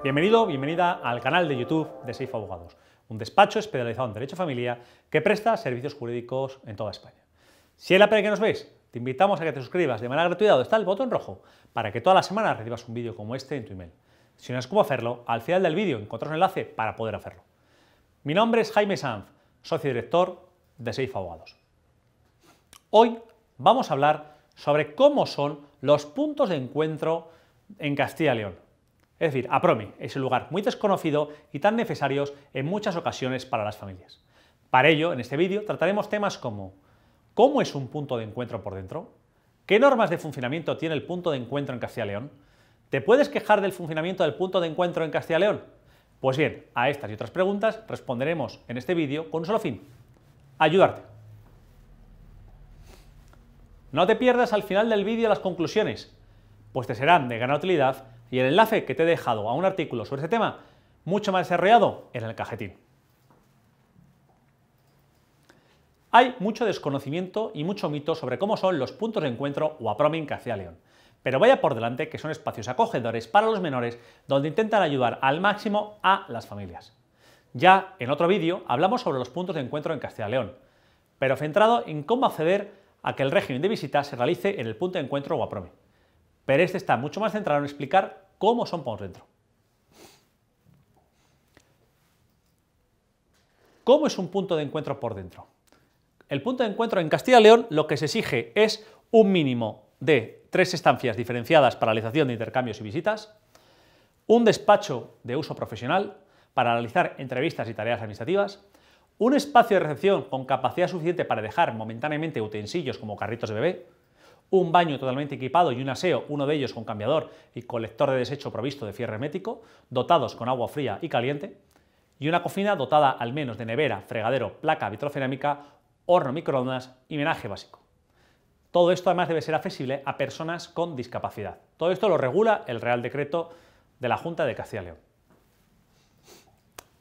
Bienvenido, bienvenida al canal de YouTube de Safe Abogados, un despacho especializado en derecho familia que presta servicios jurídicos en toda España. Si es la primera que nos ves, te invitamos a que te suscribas de manera gratuita donde está el botón rojo para que todas las semanas recibas un vídeo como este en tu email. Si no sabes cómo hacerlo, al final del vídeo encontrarás un enlace para poder hacerlo. Mi nombre es Jaime Sanz, socio director de Safe Abogados. Hoy vamos a hablar sobre cómo son los puntos de encuentro en Castilla y León es decir, Apromi es un lugar muy desconocido y tan necesario en muchas ocasiones para las familias. Para ello, en este vídeo trataremos temas como ¿Cómo es un punto de encuentro por dentro? ¿Qué normas de funcionamiento tiene el punto de encuentro en Castilla y León? ¿Te puedes quejar del funcionamiento del punto de encuentro en Castilla y León? Pues bien, a estas y otras preguntas responderemos en este vídeo con un solo fin, ayudarte. No te pierdas al final del vídeo las conclusiones, pues te serán de gran utilidad y el enlace que te he dejado a un artículo sobre este tema mucho más desarrollado en el cajetín. Hay mucho desconocimiento y mucho mito sobre cómo son los puntos de encuentro o en Castilla castilla León. Pero vaya por delante que son espacios acogedores para los menores donde intentan ayudar al máximo a las familias. Ya en otro vídeo hablamos sobre los puntos de encuentro en Castilla León, pero centrado en cómo acceder a que el régimen de visita se realice en el punto de encuentro o pero este está mucho más centrado en explicar cómo son por dentro. ¿Cómo es un punto de encuentro por dentro? El punto de encuentro en Castilla y León lo que se exige es un mínimo de tres estancias diferenciadas para realización de intercambios y visitas, un despacho de uso profesional para realizar entrevistas y tareas administrativas, un espacio de recepción con capacidad suficiente para dejar momentáneamente utensilios como carritos de bebé, un baño totalmente equipado y un aseo, uno de ellos con cambiador y colector de desecho provisto de fierro hermético, dotados con agua fría y caliente, y una cocina dotada al menos de nevera, fregadero, placa vitrocerámica, horno microondas y menaje básico. Todo esto además debe ser accesible a personas con discapacidad. Todo esto lo regula el Real Decreto de la Junta de Castilla León.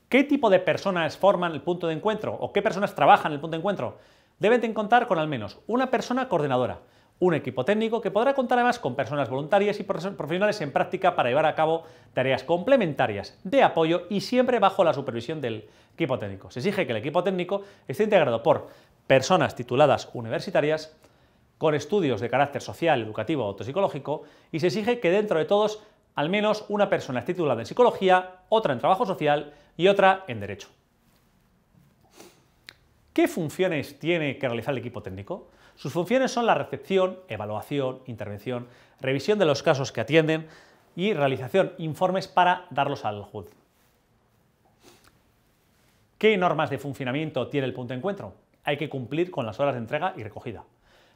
¿Qué tipo de personas forman el punto de encuentro o qué personas trabajan en el punto de encuentro? Deben contar con al menos una persona coordinadora, un equipo técnico que podrá contar además con personas voluntarias y profesionales en práctica para llevar a cabo tareas complementarias de apoyo y siempre bajo la supervisión del equipo técnico. Se exige que el equipo técnico esté integrado por personas tituladas universitarias, con estudios de carácter social, educativo o autopsicológico, y se exige que dentro de todos al menos una persona es titulada en psicología, otra en trabajo social y otra en derecho. ¿Qué funciones tiene que realizar el equipo técnico? Sus funciones son la recepción, evaluación, intervención, revisión de los casos que atienden y realización informes para darlos al juez. ¿Qué normas de funcionamiento tiene el punto de encuentro? Hay que cumplir con las horas de entrega y recogida.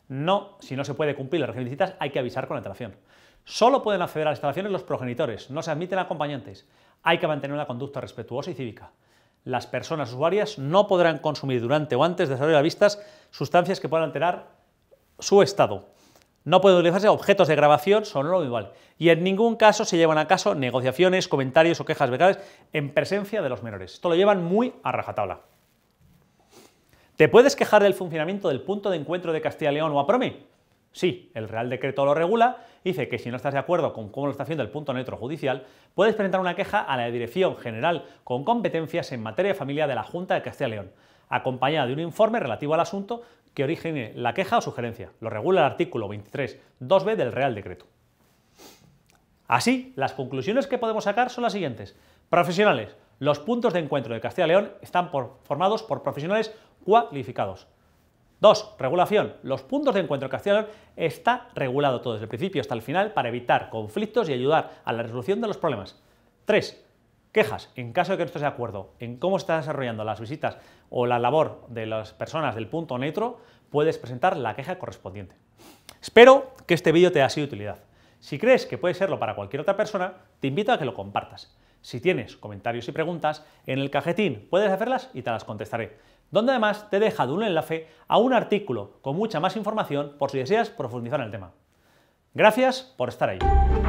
No, si no se puede cumplir las regiones hay que avisar con la instalación. Solo pueden acceder a las instalaciones los progenitores, no se admiten acompañantes. Hay que mantener una conducta respetuosa y cívica las personas usuarias no podrán consumir durante o antes de salir a vistas sustancias que puedan alterar su estado. No pueden utilizarse objetos de grabación sonoro igual. Y en ningún caso se llevan a caso negociaciones, comentarios o quejas verbales en presencia de los menores. Esto lo llevan muy a rajatabla. ¿Te puedes quejar del funcionamiento del punto de encuentro de Castilla y León o APROME? Sí, el Real Decreto lo regula, dice que si no estás de acuerdo con cómo lo está haciendo el punto neutro judicial, puedes presentar una queja a la Dirección General con competencias en materia de familia de la Junta de Castilla y León, acompañada de un informe relativo al asunto que origine la queja o sugerencia. Lo regula el artículo 232 b del Real Decreto. Así, las conclusiones que podemos sacar son las siguientes. Profesionales. Los puntos de encuentro de Castilla y León están formados por profesionales cualificados. 2. regulación. Los puntos de encuentro que está regulado todo desde el principio hasta el final para evitar conflictos y ayudar a la resolución de los problemas. 3. Quejas, en caso de que no estés de acuerdo en cómo estás desarrollando las visitas o la labor de las personas del punto neutro, puedes presentar la queja correspondiente. Espero que este vídeo te haya sido de utilidad. Si crees que puede serlo para cualquier otra persona, te invito a que lo compartas. Si tienes comentarios y preguntas, en el cajetín puedes hacerlas y te las contestaré, donde además te he dejado un enlace a un artículo con mucha más información por si deseas profundizar en el tema. Gracias por estar ahí.